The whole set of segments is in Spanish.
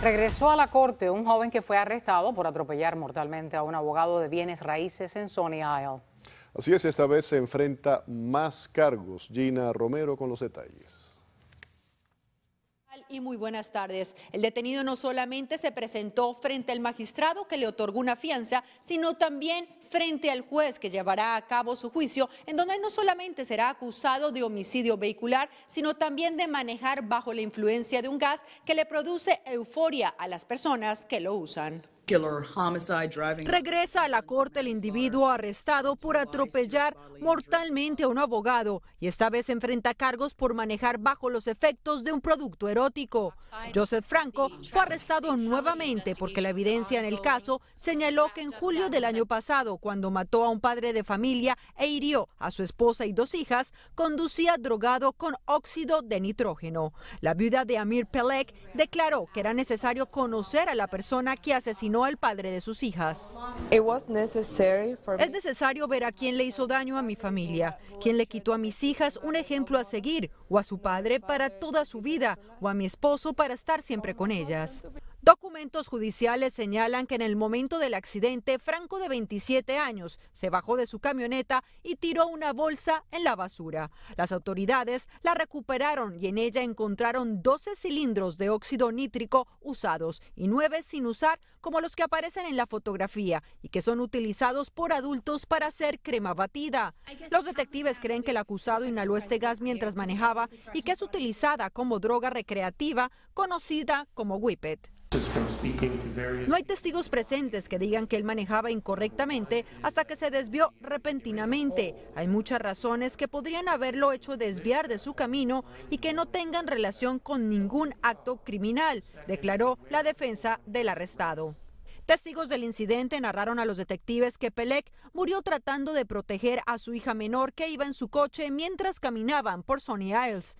Regresó a la corte un joven que fue arrestado por atropellar mortalmente a un abogado de bienes raíces en Sony Isle. Así es, esta vez se enfrenta más cargos. Gina Romero con los detalles y muy buenas tardes. El detenido no solamente se presentó frente al magistrado que le otorgó una fianza, sino también frente al juez que llevará a cabo su juicio, en donde no solamente será acusado de homicidio vehicular, sino también de manejar bajo la influencia de un gas que le produce euforia a las personas que lo usan. Regresa a la corte el individuo arrestado por atropellar mortalmente a un abogado y esta vez enfrenta cargos por manejar bajo los efectos de un producto erótico. Joseph Franco fue arrestado nuevamente porque la evidencia en el caso señaló que en julio del año pasado, cuando mató a un padre de familia e hirió a su esposa y dos hijas, conducía drogado con óxido de nitrógeno. La viuda de Amir Pelek declaró que era necesario conocer a la persona que asesinó al padre de sus hijas. Es necesario ver a quién le hizo daño a mi familia, quién le quitó a mis hijas un ejemplo a seguir, o a su padre para toda su vida, o a mi esposo para estar siempre con ellas. Documentos judiciales señalan que en el momento del accidente, Franco de 27 años se bajó de su camioneta y tiró una bolsa en la basura. Las autoridades la recuperaron y en ella encontraron 12 cilindros de óxido nítrico usados y 9 sin usar, como los que aparecen en la fotografía y que son utilizados por adultos para hacer crema batida. Los detectives creen que el acusado inhaló este gas mientras manejaba y que es utilizada como droga recreativa conocida como whippet. No hay testigos presentes que digan que él manejaba incorrectamente hasta que se desvió repentinamente. Hay muchas razones que podrían haberlo hecho desviar de su camino y que no tengan relación con ningún acto criminal, declaró la defensa del arrestado. Testigos del incidente narraron a los detectives que Pelec murió tratando de proteger a su hija menor que iba en su coche mientras caminaban por Sony Isles.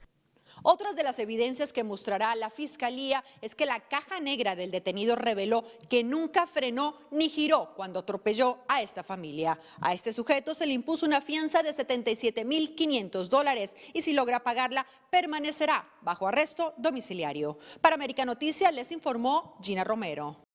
Otras de las evidencias que mostrará la Fiscalía es que la caja negra del detenido reveló que nunca frenó ni giró cuando atropelló a esta familia. A este sujeto se le impuso una fianza de 77.500 dólares y si logra pagarla permanecerá bajo arresto domiciliario. Para América Noticias les informó Gina Romero.